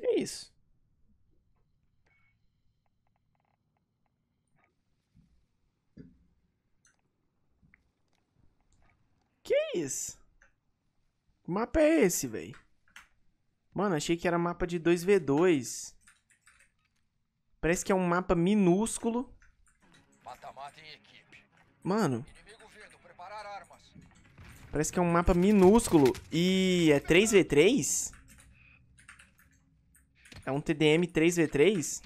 Que é isso? Que é isso? Que mapa é esse, velho? Mano, achei que era mapa de 2v2. Parece que é um mapa minúsculo. Mano. Parece que é um mapa minúsculo. E é 3v3? É um TDM 3v3?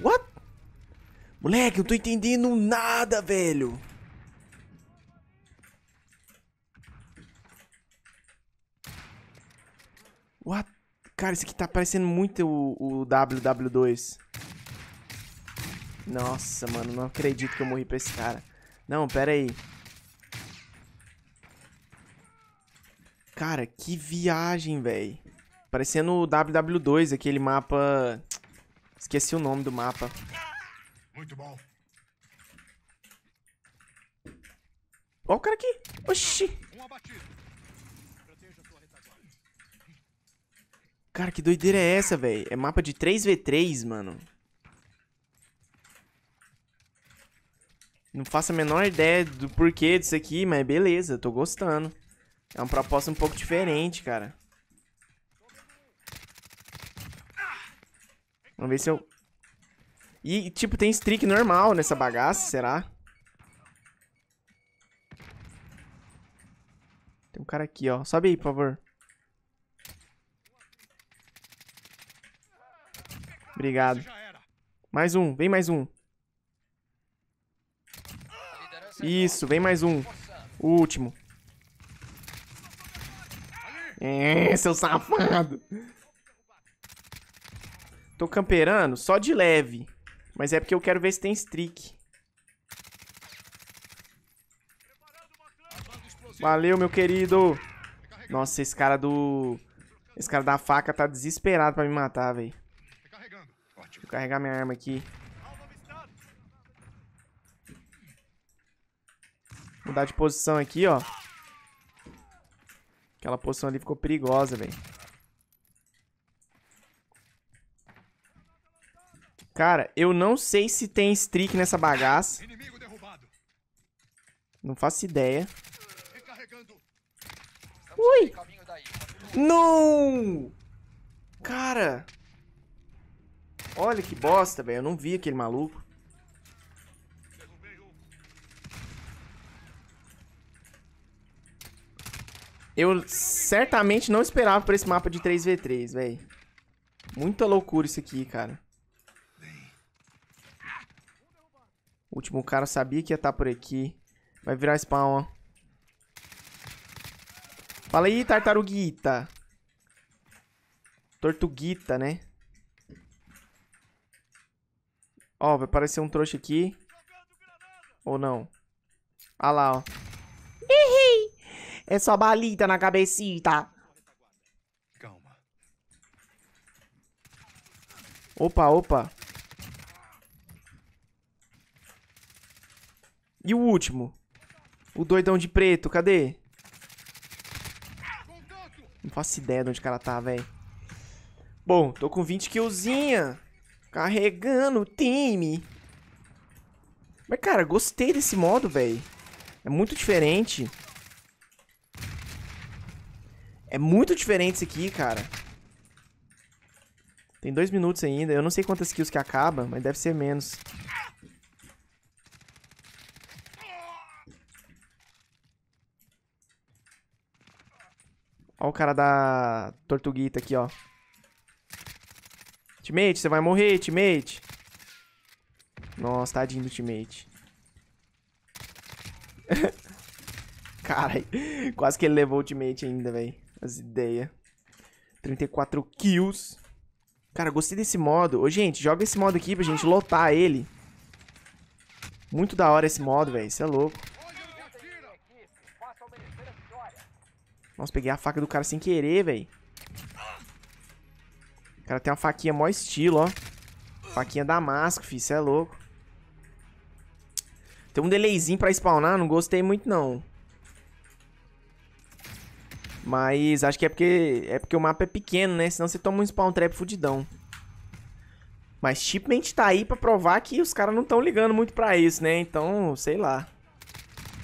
What? Moleque, eu tô entendendo nada, velho. What? Cara, isso aqui tá parecendo muito o, o WW2. Nossa, mano, não acredito que eu morri pra esse cara. Não, pera aí. Cara, que viagem, velho. Parecendo o WW2, aquele mapa... Esqueci o nome do mapa. Muito bom. o cara aqui. Oxi. Cara, que doideira é essa, velho? É mapa de 3v3, mano. Não faço a menor ideia do porquê disso aqui, mas beleza, tô gostando. É uma proposta um pouco diferente, cara. Vamos ver se eu... E, tipo, tem streak normal nessa bagaça, será? Tem um cara aqui, ó. Sobe aí, por favor. Obrigado. Mais um, vem mais um. Isso, vem mais um. O último. É, seu safado. Tô camperando só de leve. Mas é porque eu quero ver se tem streak. Valeu, meu querido. Nossa, esse cara do... Esse cara da faca tá desesperado pra me matar, velho. Vou carregar minha arma aqui. Mudar de posição aqui, ó. Aquela posição ali ficou perigosa, velho. Cara, eu não sei se tem streak nessa bagaça. Não faço ideia. Ui! Não! Cara! Olha que bosta, velho. Eu não vi aquele maluco. Eu certamente não esperava por esse mapa de 3v3, velho. Muita loucura isso aqui, cara. O último cara sabia que ia estar tá por aqui. Vai virar spawn, ó. Fala aí, tartaruguita. Tortuguita, né? Ó, vai aparecer um trouxa aqui. Ou não? Ah lá, ó. É só balita na cabecita. Calma. Opa, opa. E o último? O doidão de preto, cadê? Não faço ideia de onde o cara tá, velho. Bom, tô com 20 killzinha. Carregando o time. Mas, cara, gostei desse modo, velho. É muito diferente. É muito diferente isso aqui, cara. Tem dois minutos ainda. Eu não sei quantas kills que acaba, mas deve ser menos. Ó o cara da tortuguita aqui, ó. Teammate, você vai morrer, teammate. Nossa, tadinho do teammate. Caralho, quase que ele levou o teammate ainda, velho. As ideias. 34 kills. Cara, gostei desse modo. Ô, gente, joga esse modo aqui pra gente lotar ele. Muito da hora esse modo, velho. Isso é louco. Nossa, peguei a faca do cara sem querer, velho. O cara tem uma faquinha mó estilo, ó. Faquinha Damasco, fi. Isso é louco. Tem um delayzinho pra spawnar. Não gostei muito, não. Mas acho que é porque, é porque o mapa é pequeno, né? Senão você toma um spawn trap fudidão. Mas Chipment tipo, tá aí pra provar que os caras não estão ligando muito pra isso, né? Então, sei lá.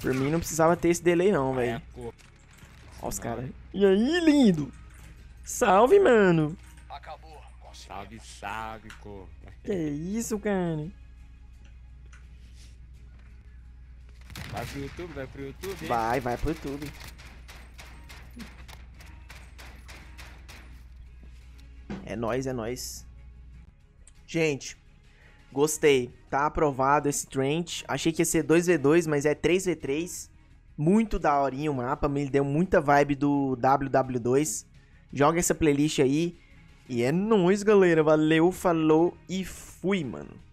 Por mim não precisava ter esse delay não, velho. Olha os caras. E aí, lindo? Salve, mano. Acabou. Salve, salve, pô. Que isso, cara? Vai pro YouTube, vai pro YouTube. Hein? Vai, vai pro YouTube. É nóis, é nóis. Gente, gostei. Tá aprovado esse trend. Achei que ia ser 2v2, mas é 3v3. Muito daorinho o mapa, me deu muita vibe do WW2. Joga essa playlist aí. E é nóis, galera. Valeu, falou e fui, mano.